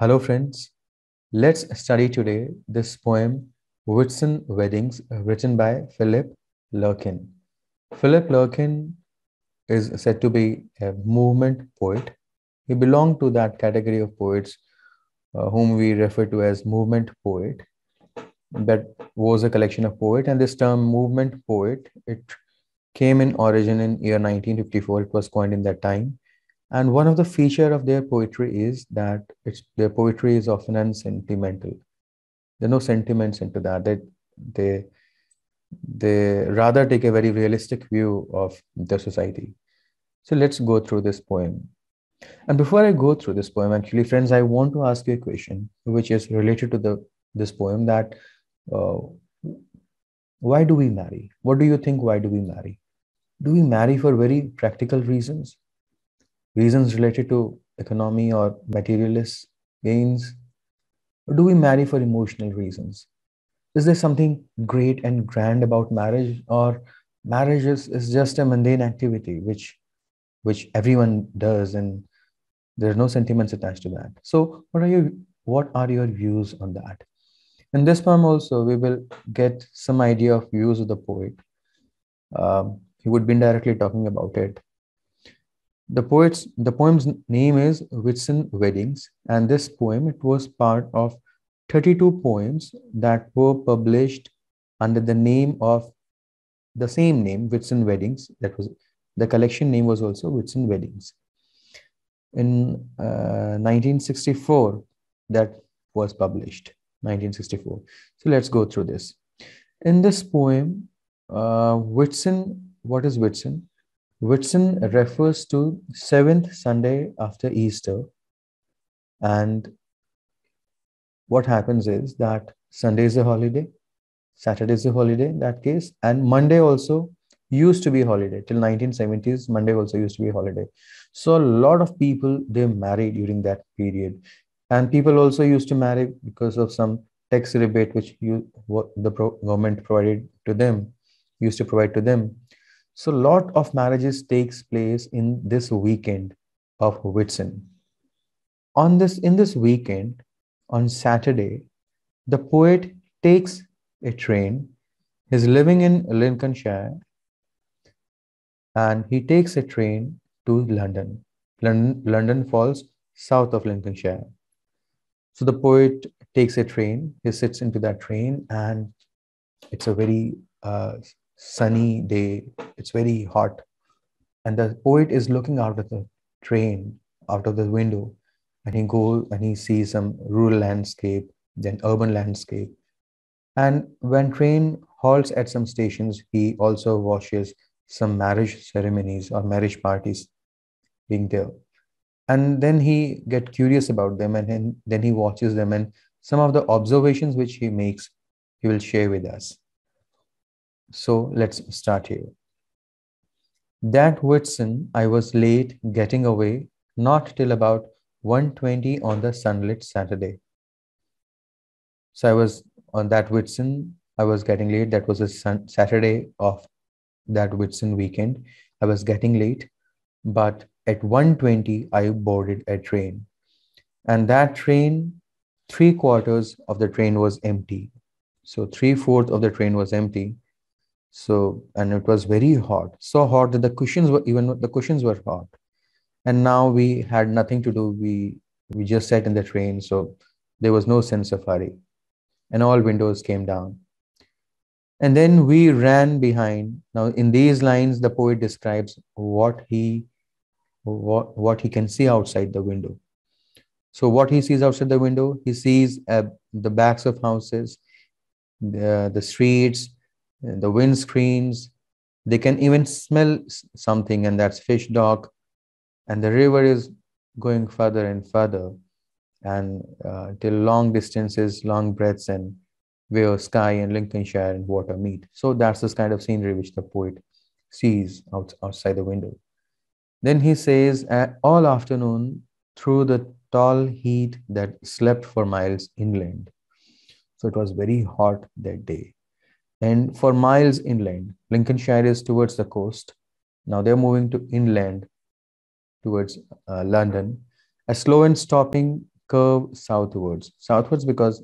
Hello, friends. Let's study today this poem, Whitson Weddings, written by Philip Larkin. Philip Larkin is said to be a movement poet. He belonged to that category of poets uh, whom we refer to as movement poet. That was a collection of poets, and this term movement poet it came in origin in year 1954. It was coined in that time and one of the feature of their poetry is that their poetry is often unsentimental. There are no sentiments into that. They, they, they rather take a very realistic view of their society. So let's go through this poem. And before I go through this poem, actually, friends, I want to ask you a question, which is related to the this poem that uh, why do we marry? What do you think? Why do we marry? Do we marry for very practical reasons? reasons related to economy or materialist gains? Or do we marry for emotional reasons? Is there something great and grand about marriage, or marriage is, is just a mundane activity which which everyone does and there's no sentiments attached to that? So what are your what are your views on that? In this poem also, we will get some idea of views of the poet. Um, he would be indirectly talking about it the poet's the poem's name is Whitson Weddings, and this poem it was part of 32 poems that were published under the name of the same name, Whitson Weddings. That was the collection name was also Whitson Weddings. In uh, 1964, that was published. 1964. So let's go through this. In this poem, uh, Whitson, what is Whitson? Whitson refers to seventh Sunday after Easter. And what happens is that Sunday is a holiday, Saturday is a holiday in that case, and Monday also used to be a holiday. Till 1970s, Monday also used to be a holiday. So a lot of people, they married during that period. And people also used to marry because of some tax rebate which you, what the pro- government provided to them, used to provide to them so a lot of marriages takes place in this weekend of Whitsun. On this, in this weekend, on Saturday, the poet takes a train. He's living in Lincolnshire and he takes a train to London. London, London falls south of Lincolnshire. So the poet takes a train, he sits into that train, and it's a very uh, sunny day, it's very hot. And the poet is looking out of the train, out of the window, and he goes and he sees some rural landscape, then urban landscape. And when train halts at some stations, he also watches some marriage ceremonies or marriage parties being there. And then he get curious about them and then he watches them and some of the observations which he makes, he will share with us. So let's start here. That Whitson, I was late getting away, not till about 1.20 on the sunlit Saturday. So I was on that Whitson, I was getting late. That was a sun- Saturday of that Whitson weekend. I was getting late, but at 1.20, I boarded a train. And that train, three quarters of the train was empty. So three fourths of the train was empty so, and it was very hot, so hot that the cushions were even the cushions were hot. And now we had nothing to do. We we just sat in the train, so there was no sense of hurry. And all windows came down. And then we ran behind. Now, in these lines, the poet describes what he what, what he can see outside the window. So, what he sees outside the window, he sees uh, the backs of houses, the, uh, the streets, the wind screams. They can even smell something, and that's fish dock. And the river is going further and further, and uh, till long distances, long breaths, and where sky and Lincolnshire and water meet. So that's this kind of scenery which the poet sees out, outside the window. Then he says, All afternoon, through the tall heat that slept for miles inland. So it was very hot that day and for miles inland. Lincolnshire is towards the coast. Now they're moving to inland towards uh, London. A slow and stopping curve southwards. Southwards because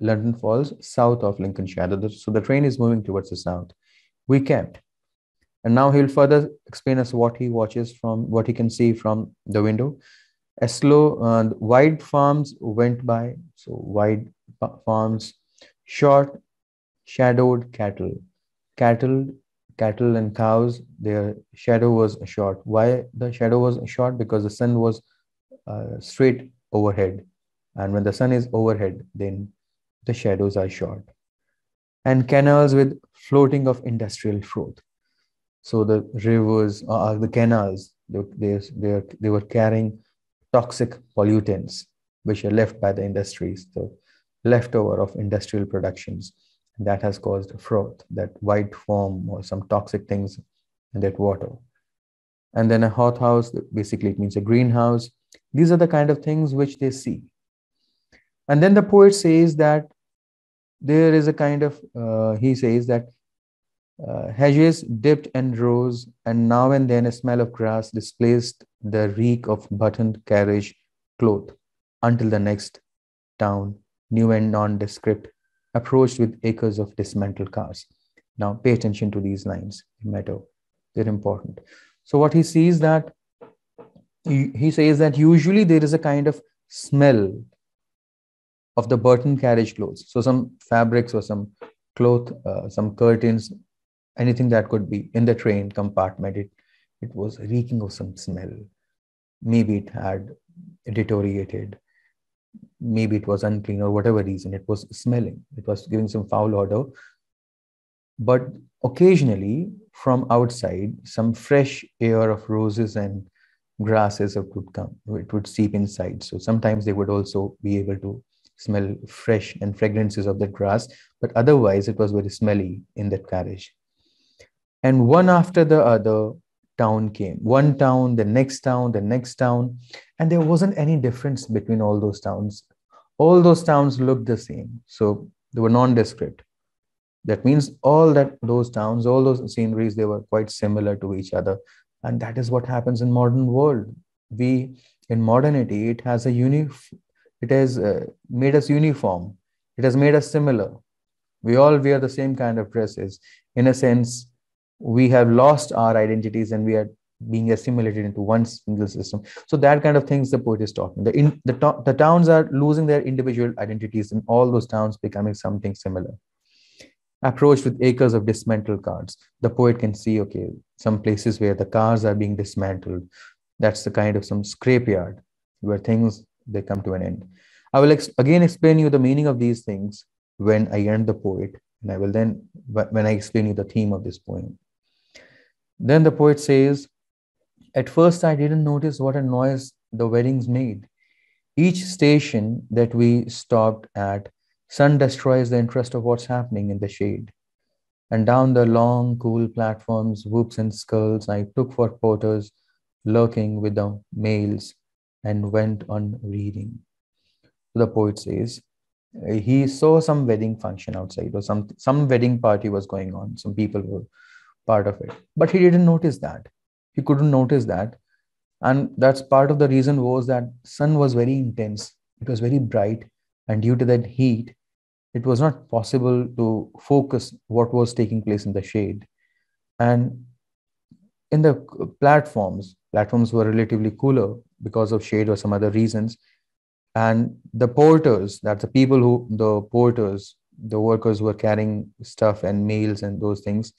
London falls south of Lincolnshire. So the train is moving towards the south. We kept. And now he'll further explain us what he watches from what he can see from the window. A slow, uh, wide farms went by. So wide farms, short shadowed cattle. Cattle, cattle and cows, their shadow was short. Why the shadow was short? Because the sun was uh, straight overhead. And when the sun is overhead, then the shadows are short. And canals with floating of industrial fruit. So the rivers or uh, the canals, they, they, they, they were carrying toxic pollutants, which are left by the industries, the leftover of industrial productions that has caused froth, that white foam or some toxic things in that water. And then a hot house, basically it means a greenhouse. These are the kind of things which they see. And then the poet says that there is a kind of, uh, he says that uh, hedges dipped and rose, and now and then a smell of grass displaced the reek of buttoned carriage cloth until the next town, new and nondescript approached with acres of dismantled cars. Now, pay attention to these lines, Meadow. matter, they're important. So, what he sees that he, he says that usually there is a kind of smell of the Burton carriage clothes. So, some fabrics or some cloth, uh, some curtains, anything that could be in the train compartment, it, it was reeking of some smell. Maybe it had deteriorated maybe it was unclean or whatever reason it was smelling it was giving some foul odor but occasionally from outside some fresh air of roses and grasses would come it would seep inside so sometimes they would also be able to smell fresh and fragrances of that grass but otherwise it was very smelly in that carriage and one after the other town came one hmm. town the next town the next town and there wasn't any difference between all those towns all those towns looked the same so they were nondescript that means all that those towns all those sceneries they were quite similar to each other and that is what happens in modern world we in modernity it has a unif it has uh, made us uniform it has made us similar we all wear the same kind of dresses in a sense we have lost our identities and we are being assimilated into one single system. So that kind of things the poet is talking. The in, the, to, the towns are losing their individual identities, and all those towns becoming something similar. Approached with acres of dismantled cars, the poet can see okay some places where the cars are being dismantled. That's the kind of some scrapyard where things they come to an end. I will ex again explain you the meaning of these things when I end the poet, and I will then when I explain you the theme of this poem. Then the poet says, At first I didn't notice what a noise the weddings made. Each station that we stopped at, sun destroys the interest of what's happening in the shade. And down the long, cool platforms, whoops and skulls, I took for porters lurking with the mails and went on reading. The poet says, he saw some wedding function outside or some some wedding party was going on some people were part of it but he didn't notice that he couldn't notice that and that's part of the reason was that sun was very intense it was very bright and due to that heat it was not possible to focus what was taking place in the shade and in the platforms platforms were relatively cooler because of shade or some other reasons and the porters that's the people who the porters the workers were carrying stuff and mails and those things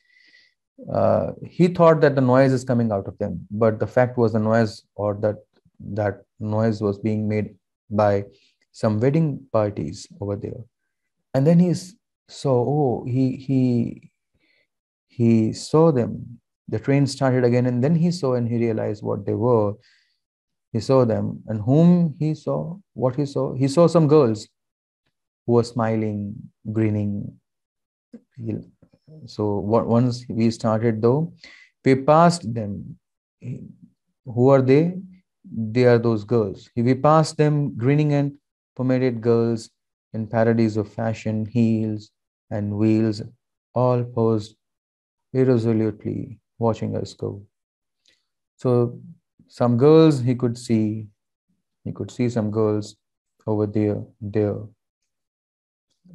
uh, he thought that the noise is coming out of them but the fact was the noise or that that noise was being made by some wedding parties over there and then he saw oh he he he saw them the train started again and then he saw and he realized what they were he saw them and whom he saw what he saw he saw some girls who were smiling grinning so once we started though, we passed them. Who are they? They are those girls. We passed them grinning and pomaded girls in parodies of fashion, heels and wheels, all posed irresolutely, watching us go. So some girls he could see, he could see some girls over there, there.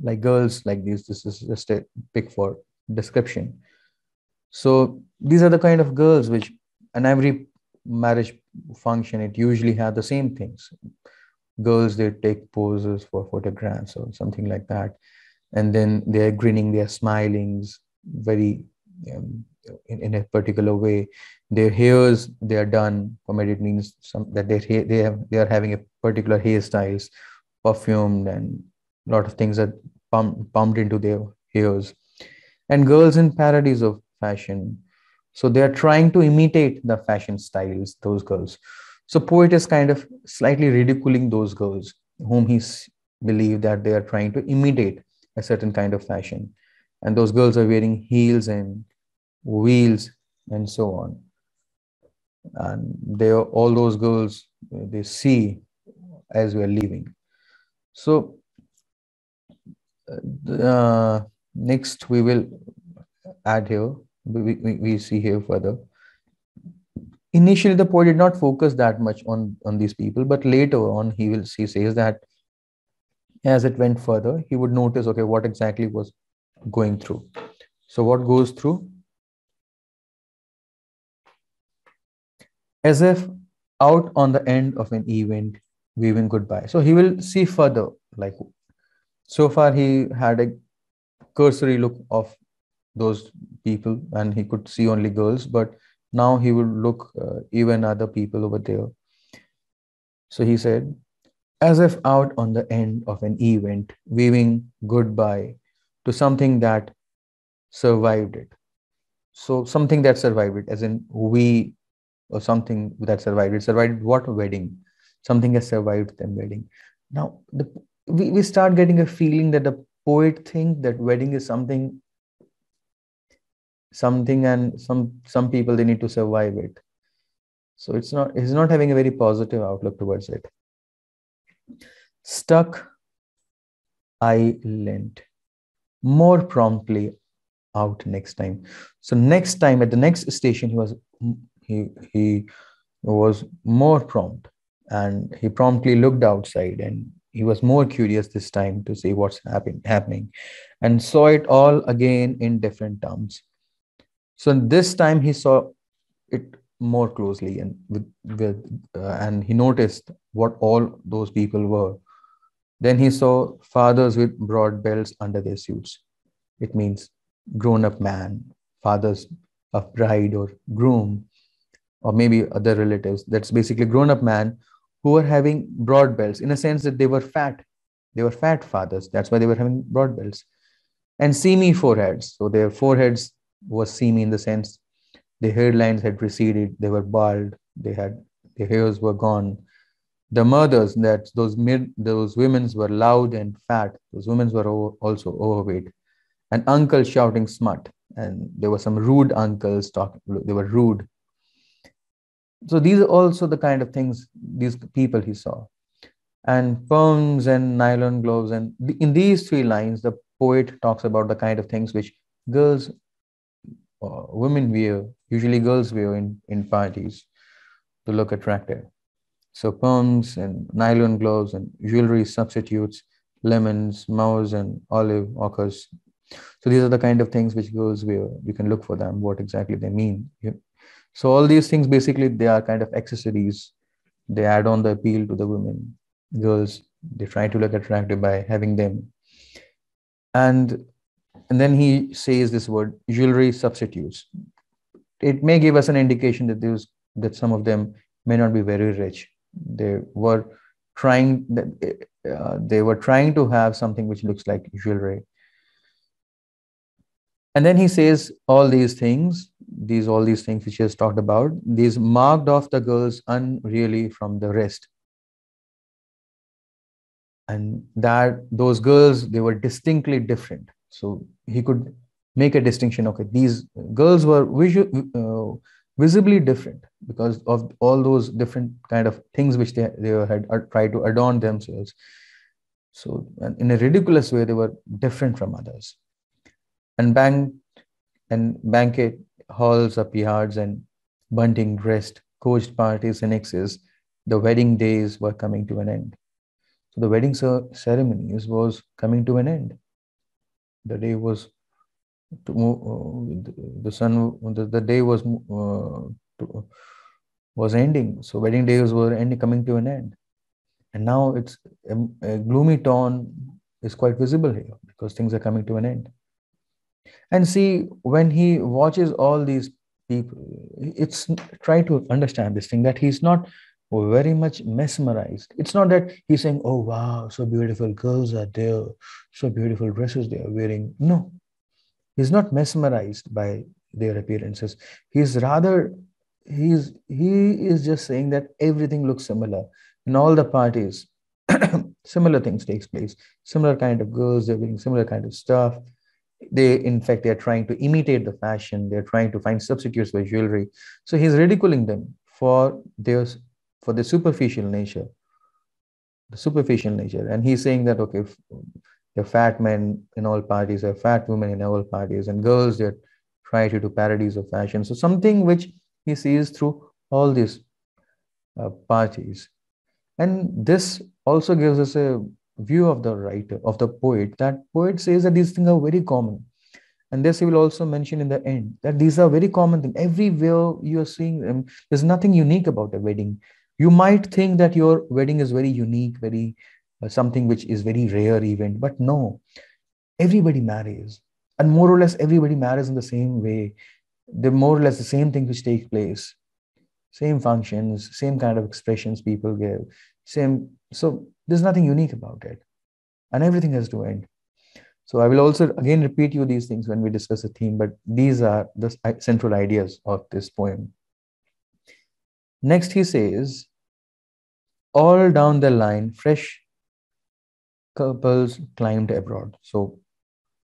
Like girls like these, this is just a pick for description. So these are the kind of girls which, and every marriage function, it usually have the same things. Girls, they take poses for photographs or something like that. And then they're grinning, they're smilings, very um, in, in a particular way. Their hairs, they are done. For it means some, that they, they, have, they are having a particular hairstyles, perfumed, and a lot of things are pumped, pumped into their hairs and girls in parodies of fashion. So they are trying to imitate the fashion styles, those girls. So poet is kind of slightly ridiculing those girls whom he believes that they are trying to imitate a certain kind of fashion. And those girls are wearing heels and wheels and so on. And they are all those girls they see as we are leaving. So uh, uh next we will add here we, we, we see here further initially the poet did not focus that much on on these people but later on he will he says that as it went further he would notice okay what exactly was going through so what goes through as if out on the end of an event waving goodbye so he will see further like so far he had a cursory look of those people and he could see only girls but now he would look uh, even other people over there so he said as if out on the end of an event waving goodbye to something that survived it so something that survived it as in we or something that survived it survived what wedding something has survived them wedding now the, we, we start getting a feeling that the poet think that wedding is something something and some some people they need to survive it so it's not he's not having a very positive outlook towards it stuck i lent more promptly out next time so next time at the next station he was he he was more prompt and he promptly looked outside and he was more curious this time to see what's happen- happening and saw it all again in different terms so this time he saw it more closely and with, with uh, and he noticed what all those people were then he saw fathers with broad belts under their suits it means grown up man fathers of bride or groom or maybe other relatives that's basically grown up man who were having broad belts in a sense that they were fat. They were fat fathers. That's why they were having broad belts. And seamy foreheads. So their foreheads was seamy in the sense the hairlines had receded, they were bald, they had their hairs were gone. The mothers, that those mid, those women's were loud and fat. Those women were over, also overweight. An uncle shouting smut, and there were some rude uncles talking. They were rude so these are also the kind of things these people he saw. And perms and nylon gloves, and in these three lines, the poet talks about the kind of things which girls, or uh, women wear, usually girls wear in, in parties to look attractive. So perms and nylon gloves and jewelry substitutes, lemons, mouse and olive ochres. So these are the kind of things which girls wear. You can look for them, what exactly they mean so all these things basically they are kind of accessories they add on the appeal to the women girls they try to look attractive by having them and and then he says this word jewelry substitutes it may give us an indication that those that some of them may not be very rich they were trying uh, they were trying to have something which looks like jewelry and then he says all these things these all these things which she has talked about these marked off the girls unreally from the rest and that those girls they were distinctly different so he could make a distinction okay these girls were visu- uh, visibly different because of all those different kind of things which they, they had tried to adorn themselves so in a ridiculous way they were different from others and bank and it halls up yards and bunting dressed, coached parties and exes, the wedding days were coming to an end. So the wedding ceremonies was coming to an end. The day was to move, uh, the sun, the, the day was uh, to, was ending. So wedding days were ending, coming to an end. And now it's a, um, a gloomy tone is quite visible here because things are coming to an end. And see, when he watches all these people, it's try to understand this thing that he's not very much mesmerized. It's not that he's saying, Oh wow, so beautiful girls are there, so beautiful dresses they are wearing. No, he's not mesmerized by their appearances. He's rather he's he is just saying that everything looks similar in all the parties. similar things takes place, similar kind of girls, they're doing similar kind of stuff, they in fact they are trying to imitate the fashion they're trying to find substitutes for jewelry so he's ridiculing them for their for the superficial nature the superficial nature and he's saying that okay the fat men in all parties are fat women in all parties and girls that try to do parodies of fashion so something which he sees through all these uh, parties and this also gives us a view of the writer of the poet that poet says that these things are very common and this he will also mention in the end that these are very common thing everywhere you are seeing them there's nothing unique about a wedding you might think that your wedding is very unique very uh, something which is very rare event but no everybody marries and more or less everybody marries in the same way the more or less the same thing which takes place same functions same kind of expressions people give same so there's nothing unique about it. And everything has to end. So I will also again repeat you these things when we discuss a theme, but these are the central ideas of this poem. Next, he says, all down the line, fresh couples climbed abroad. So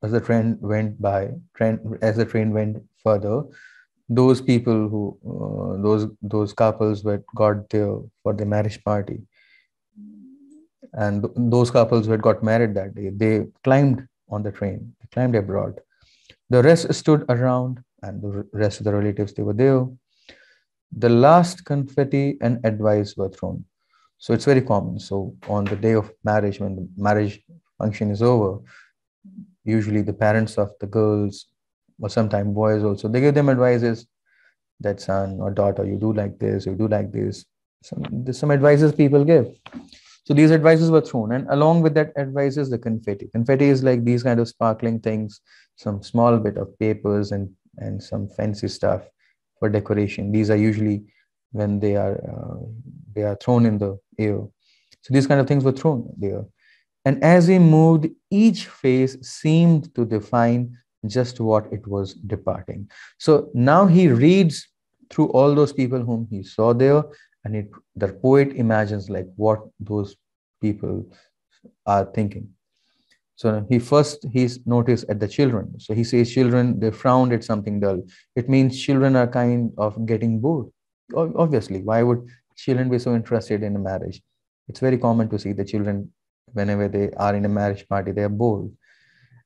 as the train went by, train, as the train went further, those people who uh, those those couples that got there for the marriage party and th- those couples who had got married that day, they climbed on the train, they climbed abroad. The rest stood around, and the rest of the relatives, they were there. The last confetti and advice were thrown. So it's very common. So on the day of marriage, when the marriage function is over, usually the parents of the girls or sometimes boys also, they give them advices that son or daughter, you do like this, you do like this. Some, some advices people give. So these advices were thrown, and along with that advice is the confetti. Confetti is like these kind of sparkling things, some small bit of papers and and some fancy stuff for decoration. These are usually when they are uh, they are thrown in the air. So these kind of things were thrown there. And as he moved, each face seemed to define just what it was departing. So now he reads through all those people whom he saw there, and it, the poet imagines like what those people are thinking. So he first he's noticed at the children. So he says children they frowned at something dull. It means children are kind of getting bored. Obviously, why would children be so interested in a marriage? It's very common to see the children whenever they are in a marriage party they are bored.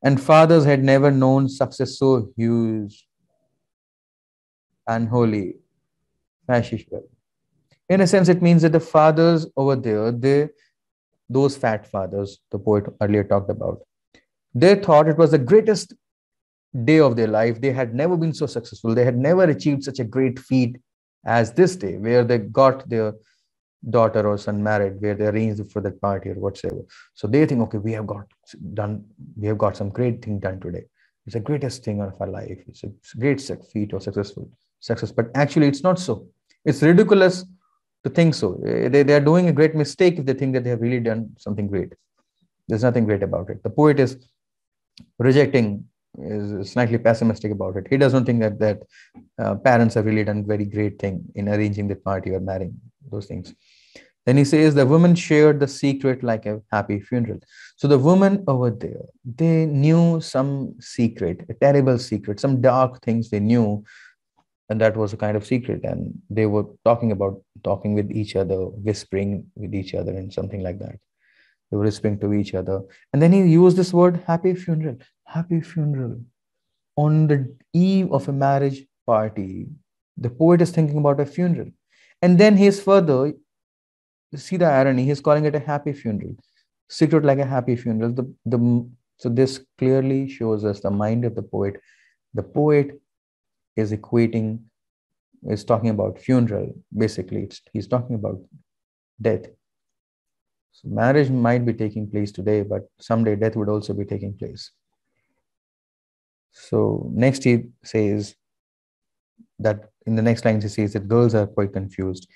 And fathers had never known success so huge, unholy, fascist. In a sense, it means that the fathers over there they those fat fathers the poet earlier talked about. They thought it was the greatest day of their life. They had never been so successful. They had never achieved such a great feat as this day, where they got their daughter or son married, where they arranged for that party or whatsoever. So they think, okay, we have got done, we have got some great thing done today. It's the greatest thing of our life. It's a great feat or successful success. But actually, it's not so. It's ridiculous to think so. Eh, they, they are doing a great mistake if they think that they have really done something great. There's nothing great about it. The poet is rejecting, is slightly pessimistic about it. He doesn't think that that uh, parents have really done very great thing in arranging the party or marrying those things. Then he says the woman shared the secret like a happy funeral. So the woman over there, they knew some secret, a terrible secret, some dark things they knew and that was a kind of secret and they were talking about talking with each other whispering with each other and something like that they were whispering to each other and then he used this word happy funeral happy funeral on the eve of a marriage party the poet is thinking about a funeral and then he is further see the irony he's calling it a happy funeral secret like a happy funeral the, the so this clearly shows us the mind of the poet the poet is equating is talking about funeral basically he's talking about death so marriage might be taking place today but someday death would also be taking place so next he says that in the next lines he says that girls are quite confused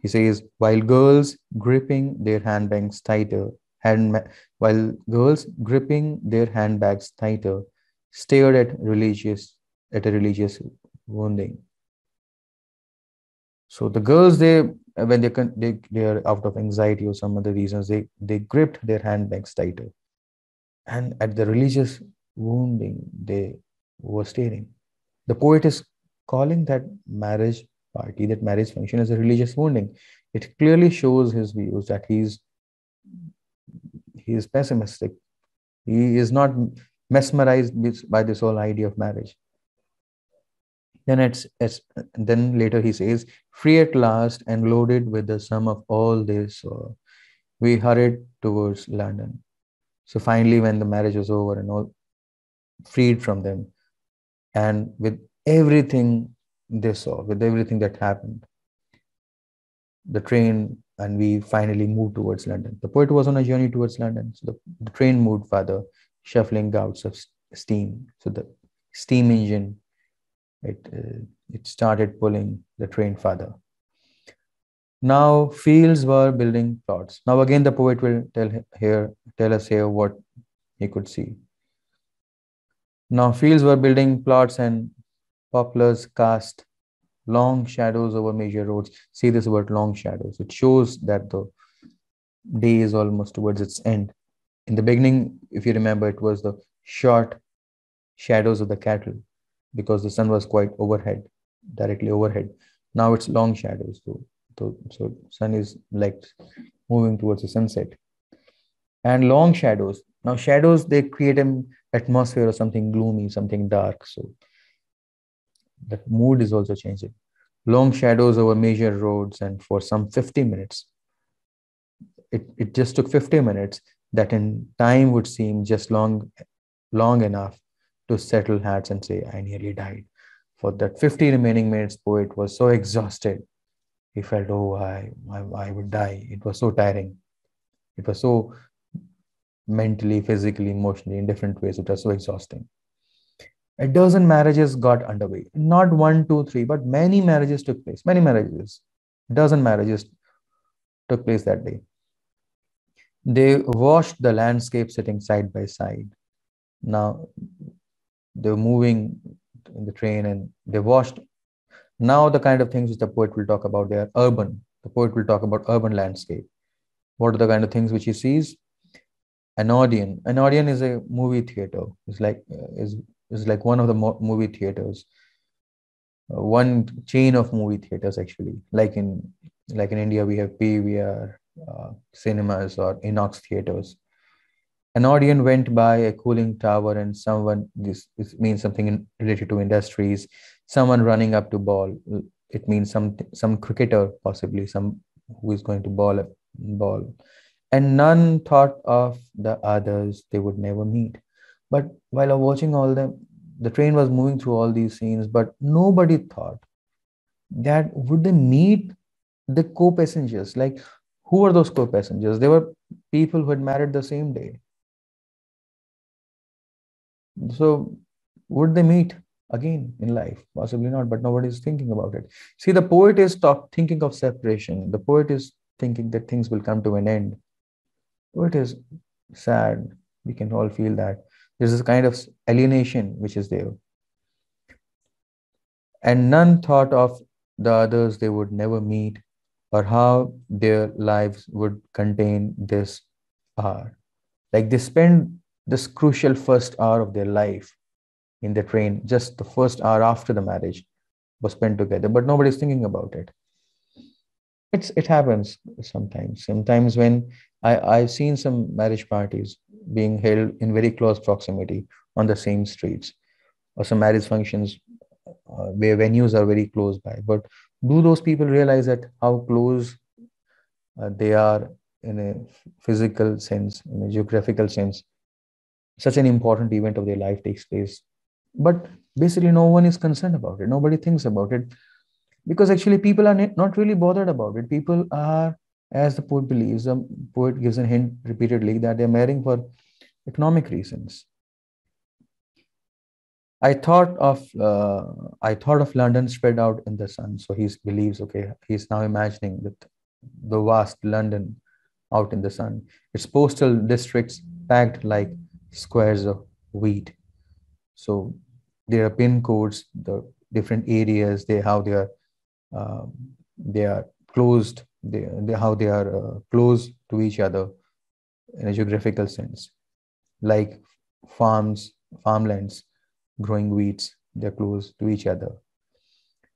he says while girls gripping their handbags tighter hand while girls gripping their handbags tighter stared at religious at a religious wounding. So the girls, they when they can, they, they are out of anxiety or some other reasons, they they gripped their handbags tighter, and at the religious wounding, they were staring. The poet is calling that marriage party, that marriage function, as a religious wounding. It clearly shows his views that he's he is pessimistic. He is not mesmerized by this whole idea of marriage. Then, it's, it's, then later he says, Free at last and loaded with the sum of all this uh, we hurried towards London. So finally, when the marriage was over and all, freed from them, and with everything they saw, with everything that happened, the train and we finally moved towards London. The poet was on a journey towards London. So the, the train moved further, shuffling gouts of steam. So the steam engine it, uh, it started pulling the train further. Now fields were building plots. Now again, the poet will tell here, tell us here what he could see. Now fields were building plots and poplars cast long shadows over major roads. See this word long shadows. It shows that the day is almost towards its end. In the beginning, if you remember, it was the short shadows of the cattle because the sun was quite overhead, directly overhead. Now it's long shadows. So, so, so sun is like moving towards the sunset. And long shadows. Now shadows, they create an atmosphere or something gloomy, something dark. So that mood is also changing. Long shadows over major roads and for some 50 minutes. It, it just took 50 minutes that in time would seem just long long enough to settle hats and say, I nearly died. For that 50 remaining minutes, poet was so exhausted. He felt, oh, I, I, I would die. It was so tiring. It was so mentally, physically, emotionally, in different ways. It was so exhausting. A dozen marriages got underway. Not one, two, three, but many marriages took place. Many marriages. Dozen marriages took place that day. They watched the landscape sitting side by side. Now, they were moving in the train and they washed. Now the kind of things which the poet will talk about, they are urban. The poet will talk about urban landscape. What are the kind of things which he sees? An audience. An audience is a movie theater. It's like uh, is is like one of the mo- movie theaters. Uh, one chain of movie theaters actually. Like in like in India, we have PVR uh, cinemas or Inox theaters. An audience went by a cooling tower, and someone, this, this means something in, related to industries, someone running up to ball. It means some some cricketer, possibly some who is going to ball a ball. And none thought of the others they would never meet. But while watching all them, the train was moving through all these scenes, but nobody thought that would they meet the co-passengers? Like who were those co-passengers? They were people who had married the same day. So, would they meet again in life? Possibly not, but nobody is thinking about it. See, the poet is talk, thinking of separation. The poet is thinking that things will come to an end. It is sad. We can all feel that. There's a kind of alienation which is there. And none thought of the others they would never meet or how their lives would contain this hour. Like they spend this crucial first hour of their life in the train, just the first hour after the marriage was spent together, but nobody's thinking about it. It's it happens sometimes. Sometimes when I, I've seen some marriage parties being held in very close proximity on the same streets, or some marriage functions uh, where venues are very close by. But do those people realize that how close uh, they are in a physical sense, in a geographical sense, such an important event of their life takes place but basically no one is concerned about it nobody thinks about it because actually people are not really bothered about it people are as the poet believes the poet gives a hint repeatedly that they're marrying for economic reasons i thought of uh, i thought of london spread out in the sun so he believes okay he's now imagining that the vast london out in the sun its postal districts packed like squares of wheat. So there are pin codes, the different areas, they how they are uh, they are closed, they, they how they are uh, close to each other in a geographical sense, like farms, farmlands, growing wheats, they're close to each other.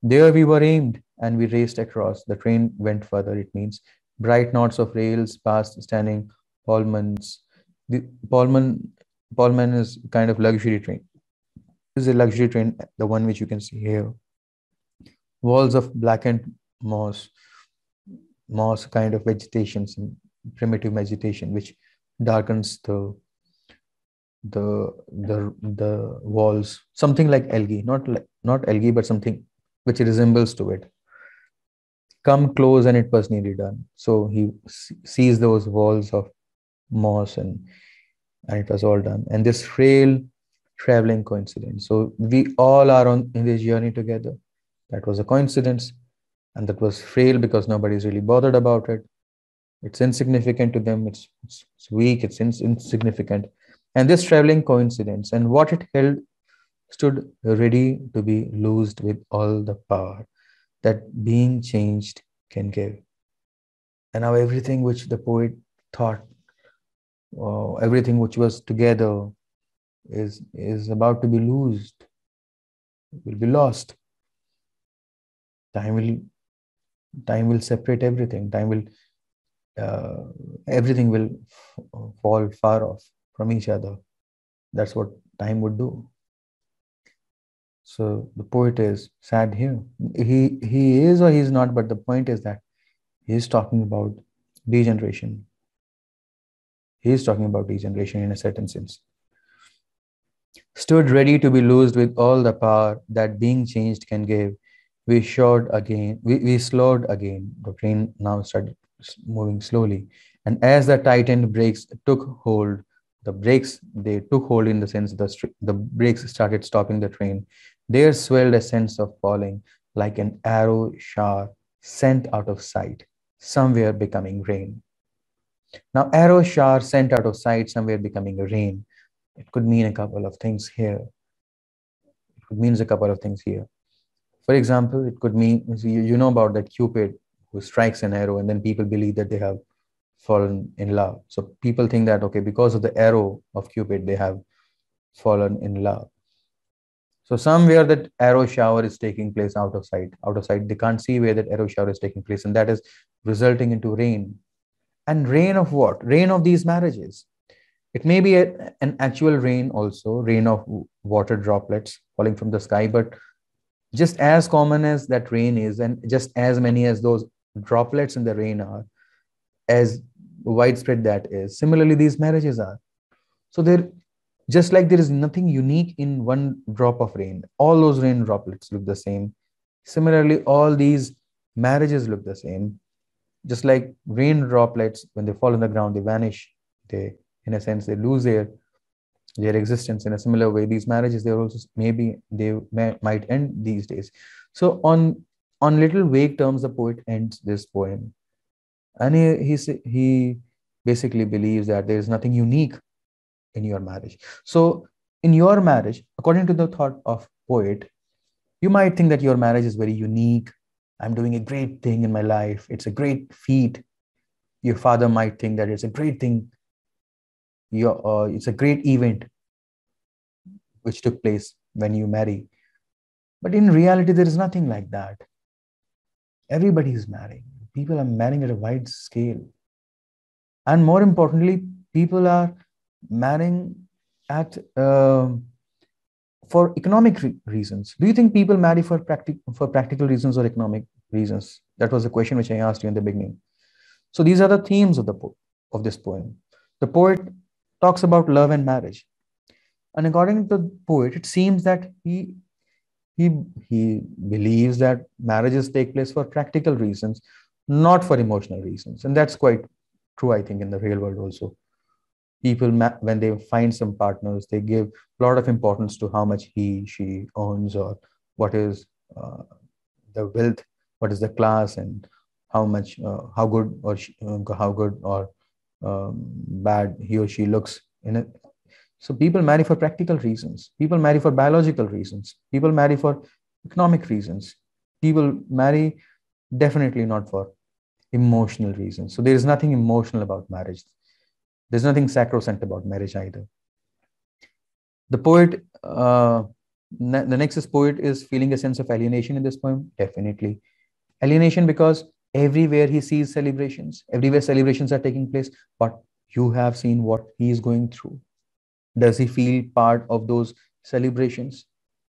There we were aimed and we raced across. The train went further, it means. Bright knots of rails passed standing Paulmans, The Paulman. Pullman is kind of luxury train. This is a luxury train, the one which you can see here. Walls of blackened moss, moss kind of vegetation, some primitive vegetation, which darkens the the the the walls something like algae not like not algae but something which resembles to it come close and it was nearly done so he sees those walls of moss and and it was all done and this frail traveling coincidence so we all are on in this journey together that was a coincidence and that was frail because nobody's really bothered about it it's insignificant to them it's, it's, it's weak it's ins- insignificant and this traveling coincidence and what it held stood ready to be loosed with all the power that being changed can give and now everything which the poet thought uh, everything which was together is is about to be lost. will be lost time will time will separate everything time will uh, everything will f- fall far off from each other that's what time would do so the poet is sad here he he is or he is not but the point is that he is talking about degeneration he is talking about degeneration in a certain sense. Stood ready to be loosed with all the power that being changed can give, we shod again, we, we slowed again. The train now started moving slowly. And as the tightened brakes took hold, the brakes they took hold in the sense the, the brakes started stopping the train. There swelled a sense of falling, like an arrow shower sent out of sight, somewhere becoming rain. Now, arrow shower sent out of sight, somewhere becoming a rain. It could mean a couple of things here. It could means a couple of things here. For example, it could mean you know about that Cupid who strikes an arrow and then people believe that they have fallen in love. So people think that okay, because of the arrow of Cupid, they have fallen in love. So somewhere that arrow shower is taking place out of sight, out of sight. They can't see where that arrow shower is taking place, and that is resulting into rain and reign of what reign of these marriages it may be a, an actual rain also rain of water droplets falling from the sky but just as common as that rain is and just as many as those droplets in the rain are as widespread that is similarly these marriages are so there just like there is nothing unique in one drop of rain all those rain droplets look the same similarly all these marriages look the same just like rain droplets when they fall on the ground they vanish they in a sense they lose their their existence in a similar way these marriages they also maybe they may, might end these days so on on little vague terms the poet ends this poem and he he, he basically believes that there is nothing unique in your marriage so in your marriage according to the thought of poet you might think that your marriage is very unique I'm doing a great thing in my life. It's a great feat. Your father might think that it's a great thing. Your, uh, it's a great event which took place when you marry. But in reality, there is nothing like that. Everybody is marrying. People are marrying at a wide scale. And more importantly, people are marrying at. Uh, for economic re- reasons. Do you think people marry for practic- for practical reasons or economic reasons? That was the question which I asked you in the beginning. So these are the themes of the po- of this poem. The poet talks about love and marriage, and according to the poet, it seems that he he he believes that marriages take place for practical reasons, not for emotional reasons, and that's quite true, I think, in the real world also people when they find some partners they give a lot of importance to how much he she owns or what is uh, the wealth what is the class and how much uh, how good or she, uh, how good or um, bad he or she looks in it so people marry for practical reasons people marry for biological reasons people marry for economic reasons people marry definitely not for emotional reasons so there is nothing emotional about marriage there's nothing sacrosanct about marriage either. The poet, uh, the Nexus poet is feeling a sense of alienation in this poem, definitely. Alienation because everywhere he sees celebrations, everywhere celebrations are taking place, but you have seen what he is going through. Does he feel part of those celebrations?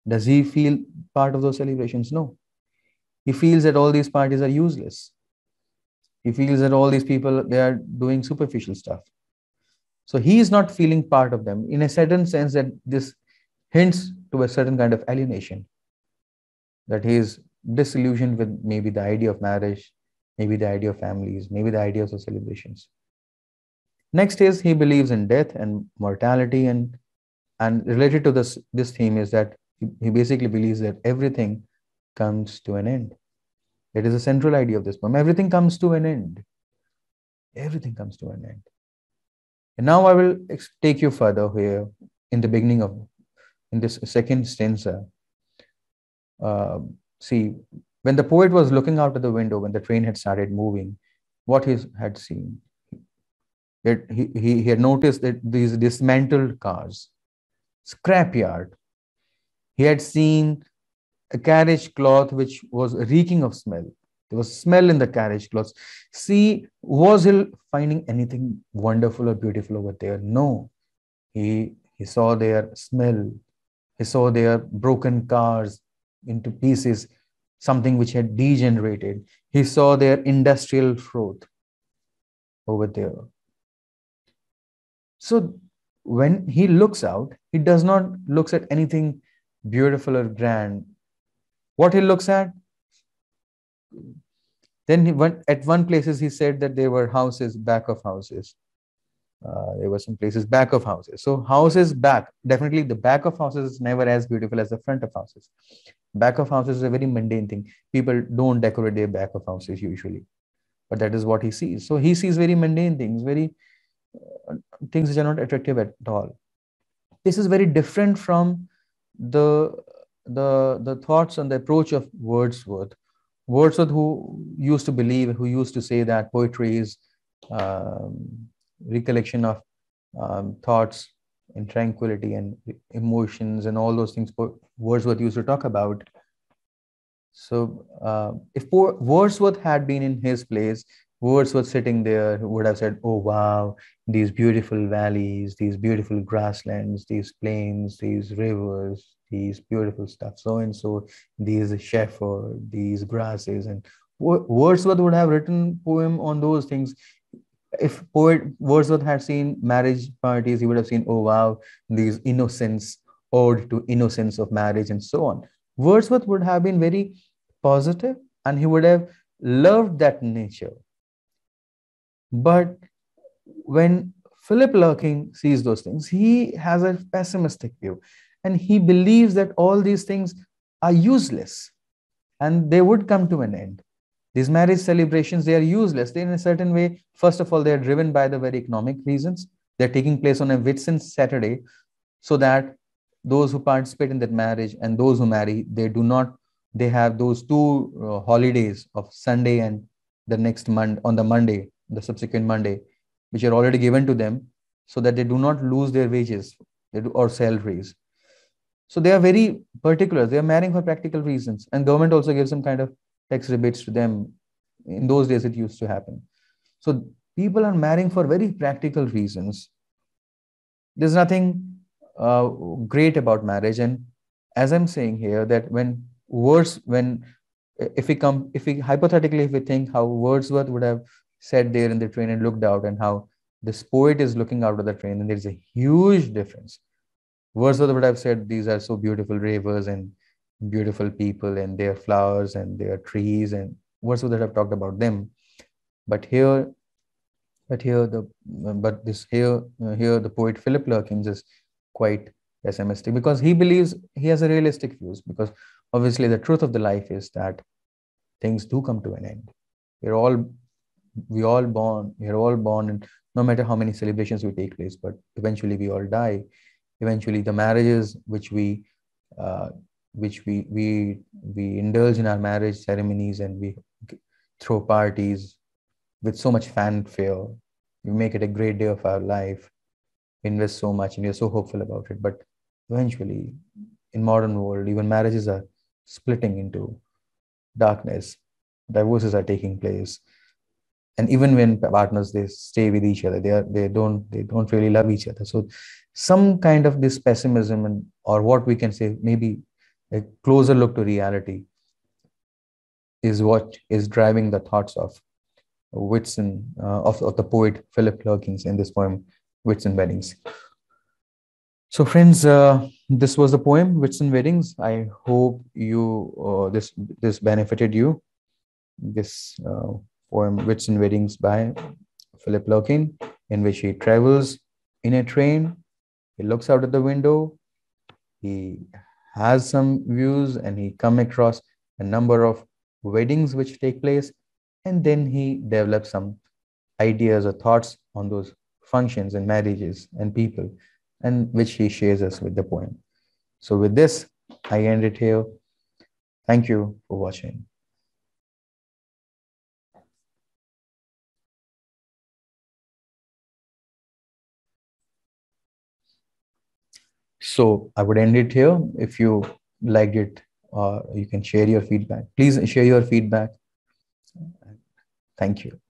Does he feel part of those celebrations? No. He feels that all these parties are useless. He feels that all these people they are doing superficial stuff. So he is not feeling part of them in a certain sense that this hints to a certain kind of alienation, that he is disillusioned with maybe the idea of marriage, maybe the idea of families, maybe the ideas of celebrations. Next is he believes in death and mortality, and and related to this this theme is that he basically believes that everything comes to an end. It is a central idea of this poem. Everything comes to an end. Everything comes to an end. And now I will take you further here in the beginning of in this second stanza. Uh, see, when the poet was looking out of the window when the train had started moving, what he had seen. It, he, he, he had noticed that these dismantled cars, scrapyard. He had seen a carriage cloth which was reeking of smell, there was smell in the carriage clothes. See, was he finding anything wonderful or beautiful over there? No. He, he saw their smell. He saw their broken cars into pieces, something which had degenerated. He saw their industrial growth over there. So when he looks out, he does not looks at anything beautiful or grand. What he looks at then he went, at one places he said that there were houses back of houses uh, there were some places back of houses so houses back definitely the back of houses is never as beautiful as the front of houses back of houses is a very mundane thing people don't decorate their back of houses usually but that is what he sees so he sees very mundane things very uh, things which are not attractive at all this is very different from the the the thoughts and the approach of wordsworth Wordsworth, who used to believe, who used to say that poetry is um, recollection of um, thoughts and tranquility and emotions and all those things Wordsworth used to talk about. So, uh, if poor Wordsworth had been in his place, Wordsworth sitting there would have said, Oh, wow, these beautiful valleys, these beautiful grasslands, these plains, these rivers, these beautiful stuff, so and so, these chef or these grasses, and Wordsworth would have written poem on those things. If poet Wordsworth had seen marriage parties, he would have seen, oh wow, these innocence, ode to innocence of marriage, and so on. Wordsworth would have been very positive, and he would have loved that nature. But when Philip Larkin sees those things, he has a pessimistic view and he believes that all these things are useless and they would come to an end these marriage celebrations they are useless they in a certain way first of all they are driven by the very economic reasons they're taking place on a whitsun saturday so that those who participate in that marriage and those who marry they do not they have those two uh, holidays of sunday and the next month on the monday the subsequent monday which are already given to them so that they do not lose their wages or salaries so they are very particular. They are marrying for practical reasons, and government also gives some kind of tax rebates to them. In those days, it used to happen. So people are marrying for very practical reasons. There's nothing uh, great about marriage, and as I'm saying here, that when words, when if we come, if we hypothetically, if we think how Wordsworth would have sat there in the train and looked out, and how this poet is looking out of the train, and there's a huge difference words of what I've said, these are so beautiful rivers and beautiful people and their flowers and their trees and words that I've talked about them. But here, but here the but this here uh, here the poet Philip Larkins is quite pessimistic because he believes he has a realistic views because obviously the truth of the life is that things do come to an end. We're all we all born we're all born and no matter how many celebrations we take place, but eventually we all die eventually the marriages which we uh, which we we we indulge in our marriage ceremonies and we throw parties with so much fanfare we make it a great day of our life we invest so much and we're so hopeful about it but eventually in modern world even marriages are splitting into darkness divorces are taking place and even when partners they stay with each other they are they don't they don't really love each other so some kind of this pessimism and or what we can say maybe a closer look to reality is what is driving the thoughts of Whitson uh, of, of the poet Philip Larkins in this poem Whitson Weddings. So friends, uh, this was the poem Whitson Weddings. I hope you uh, this this benefited you. This uh, poem Wits and Weddings by Philip Larkin, in which he travels in a train, he looks out of the window, he has some views, and he come across a number of weddings which take place, and then he develops some ideas or thoughts on those functions and marriages and people, and which he shares us with the poem. So with this, I end it here. Thank you for watching. So I would end it here. If you liked it, uh, you can share your feedback. Please share your feedback. Thank you.